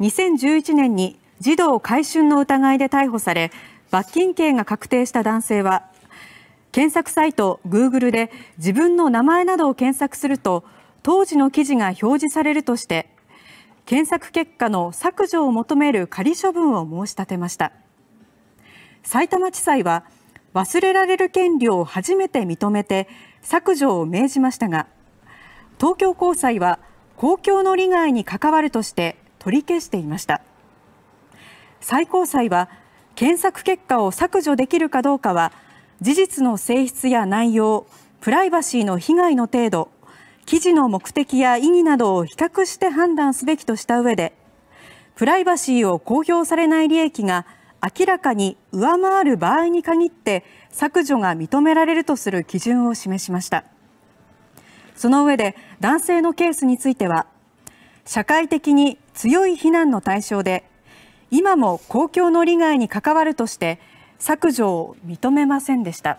2011年に児童買春の疑いで逮捕され罰金刑が確定した男性は検索サイト Google で自分の名前などを検索すると当時の記事が表示されるとして検索結果の削除を求める仮処分を申し立てました埼玉地裁は忘れられる権利を初めて認めて削除を命じましたが東京高裁は公共の利害に関わるとして取り消していました最高裁は検索結果を削除できるかどうかは事実の性質や内容プライバシーの被害の程度記事の目的や意義などを比較して判断すべきとした上でプライバシーを公表されない利益が明らかに上回る場合に限って削除が認められるとする基準を示しましたその上で男性のケースについては社会的に強い非難の対象で今も公共の利害に関わるとして削除を認めませんでした。